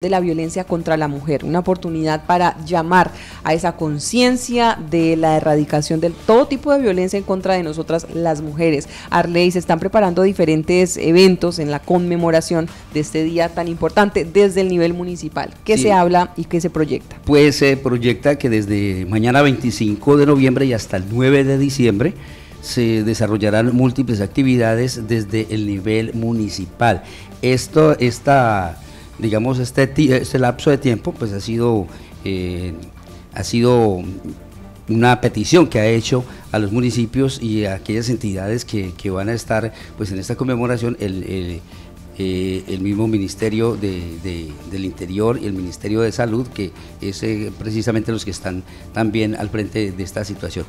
de la violencia contra la mujer, una oportunidad para llamar a esa conciencia de la erradicación de todo tipo de violencia en contra de nosotras las mujeres. Arley, se están preparando diferentes eventos en la conmemoración de este día tan importante desde el nivel municipal. ¿Qué se habla y qué se proyecta? Pues se proyecta que desde mañana 25 de noviembre y hasta el 9 de diciembre se desarrollarán múltiples actividades desde el nivel municipal. Esto, esta digamos, este, este lapso de tiempo, pues ha sido, eh, ha sido una petición que ha hecho a los municipios y a aquellas entidades que, van a estar pues en esta conmemoración el, eh, mismo Ministerio del Interior y el Ministerio de Salud, que es eh, precisamente los que están también al frente de esta situación.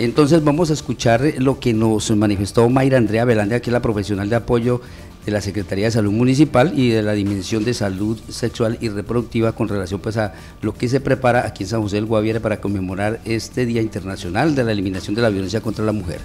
Entonces vamos a escuchar lo que nos manifestó Mayra Andrea Velanda que es la profesional de apoyo de la Secretaría de Salud Municipal y de la Dimensión de Salud Sexual y Reproductiva con relación pues a lo que se prepara aquí en San José del Guaviare para conmemorar este Día Internacional de la Eliminación de la Violencia contra la Mujer.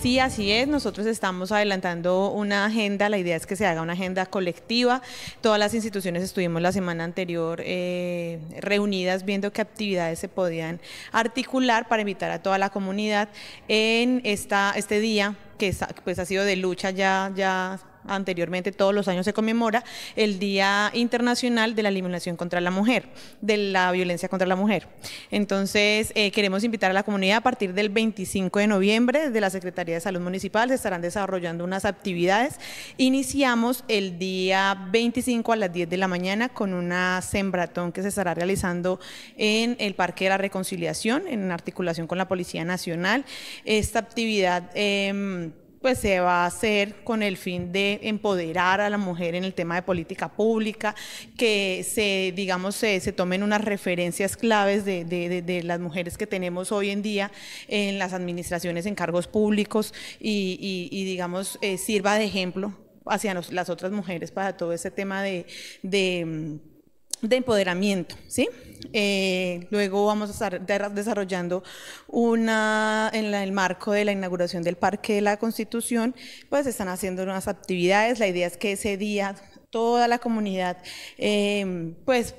Sí, así es. Nosotros estamos adelantando una agenda. La idea es que se haga una agenda colectiva. Todas las instituciones estuvimos la semana anterior eh, reunidas viendo qué actividades se podían articular para invitar a toda la comunidad en esta, este día que pues ha sido de lucha ya, ya anteriormente todos los años se conmemora el Día Internacional de la Eliminación contra la Mujer, de la violencia contra la mujer. Entonces, eh, queremos invitar a la comunidad a partir del 25 de noviembre, desde la Secretaría de Salud Municipal se estarán desarrollando unas actividades. Iniciamos el día 25 a las 10 de la mañana con una sembratón que se estará realizando en el Parque de la Reconciliación, en articulación con la Policía Nacional. Esta actividad... Em, pues se va a hacer con el fin de empoderar a la mujer en el tema de política pública, que se, digamos, se, tomen unas referencias claves de, las mujeres que tenemos hoy en día en las administraciones, en cargos públicos y, digamos, eh, sirva de ejemplo hacia las otras mujeres para todo ese tema de mm, de empoderamiento, ¿sí? Eh, luego vamos a estar desarrollando una, en el marco de la inauguración del Parque de la Constitución, pues están haciendo unas actividades, la idea es que ese día toda la comunidad, em, pues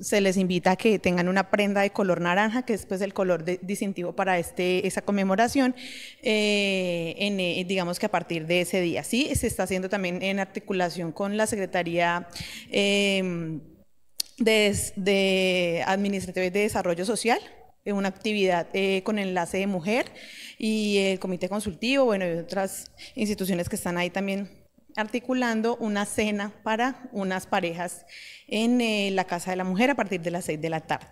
se les invita a que tengan una prenda de color naranja, que es pues, el color distintivo para este, esa conmemoración, eh, eh, digamos que a partir de ese día. Sí, se está haciendo también en articulación con la Secretaría. Em, de, Administrativa de Desarrollo Social eh, una actividad eh, con enlace de mujer y el comité consultivo, bueno, y otras instituciones que están ahí también articulando una cena para unas parejas en eh, la Casa de la Mujer a partir de las 6 de la tarde.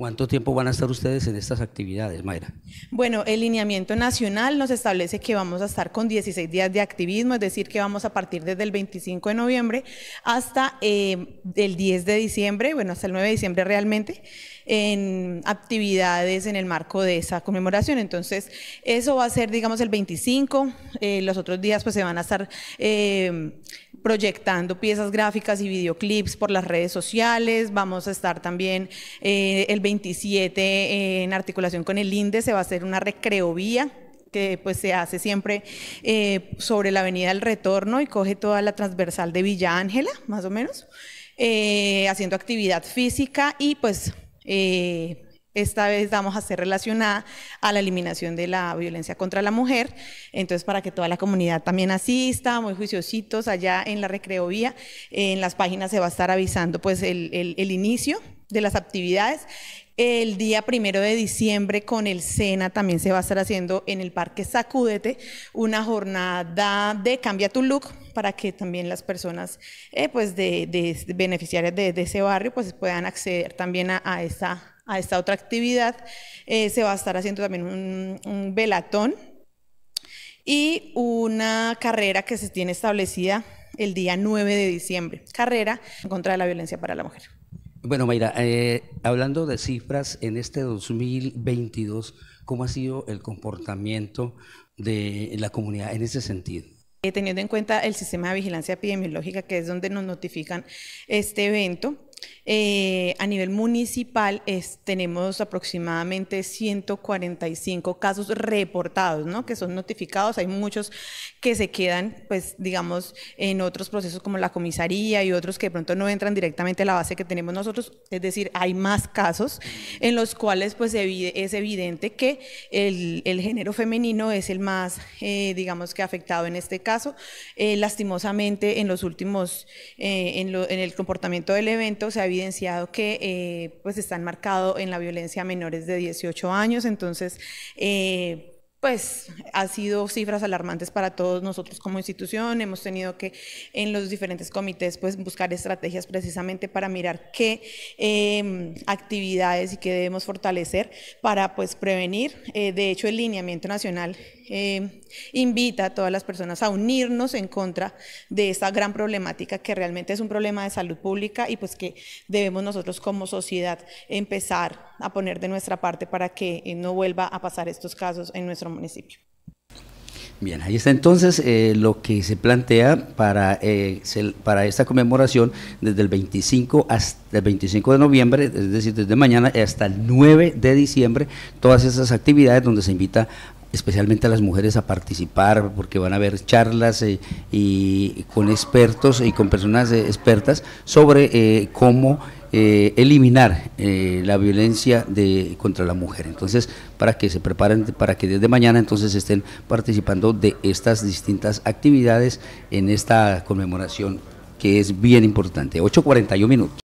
¿Cuánto tiempo van a estar ustedes en estas actividades, Mayra? Bueno, el lineamiento nacional nos establece que vamos a estar con 16 días de activismo, es decir, que vamos a partir desde el 25 de noviembre hasta eh, el 10 de diciembre, bueno, hasta el 9 de diciembre realmente, en actividades en el marco de esa conmemoración. Entonces, eso va a ser, digamos, el 25, eh, los otros días pues se van a estar... Eh, proyectando piezas gráficas y videoclips por las redes sociales. Vamos a estar también eh, el 27 eh, en articulación con el INDE, se va a hacer una recreovía que pues se hace siempre eh, sobre la avenida del retorno y coge toda la transversal de Villa Ángela, más o menos, haciendo actividad física y pues esta vez vamos a ser relacionada a la eliminación de la violencia contra la mujer. Entonces, para que toda la comunidad también asista, muy juiciositos, allá en la Recreovía, en las páginas se va a estar avisando pues el, inicio de las actividades. El día primero de diciembre con el SENA también se va a estar haciendo en el Parque Sacúdete una jornada de Cambia tu Look para que también las personas eh, pues de, beneficiarias de, ese barrio pues puedan acceder también a, a esa a esta otra actividad. Eh, se va a estar haciendo también un, velatón y una carrera que se tiene establecida el día 9 de diciembre, carrera contra la violencia para la mujer. Bueno, Mayra, eh, hablando de cifras, en este 2022, ¿cómo ha sido el comportamiento de la comunidad en ese sentido? Eh, teniendo en cuenta el sistema de vigilancia epidemiológica, que es donde nos notifican este evento, eh, a nivel municipal es, tenemos aproximadamente 145 casos reportados, ¿no? que son notificados. Hay muchos que se quedan, pues, digamos, en otros procesos como la comisaría y otros que de pronto no entran directamente a la base que tenemos nosotros. Es decir, hay más casos en los cuales pues, es evidente que el, género femenino es el más, eh, digamos, que afectado en este caso. Eh, lastimosamente, en los últimos, en el comportamiento del evento, se ha evidenciado que eh, pues están marcados en la violencia a menores de 18 años, entonces eh, pues ha sido cifras alarmantes para todos nosotros como institución. Hemos tenido que en los diferentes comités pues buscar estrategias precisamente para mirar qué em, actividades y qué debemos fortalecer para pues prevenir. Eh, de hecho el lineamiento nacional em, invita a todas las personas a unirnos en contra de esta gran problemática que realmente es un problema de salud pública y pues que debemos nosotros como sociedad empezar a poner de nuestra parte para que eh, no vuelva a pasar estos casos en nuestro municipio. Bien, ahí está entonces eh, lo que se plantea para, eh, para esta conmemoración desde el 25 hasta el 25 de noviembre, es decir, desde mañana hasta el 9 de diciembre, todas esas actividades donde se invita especialmente a las mujeres a participar porque van a haber charlas eh, y con expertos y con personas expertas sobre cómo eh, eliminar eh, la violencia de, contra la mujer. Entonces, para que se preparen, para que desde mañana entonces estén participando de estas distintas actividades en esta conmemoración que es bien importante. 8.41 minutos.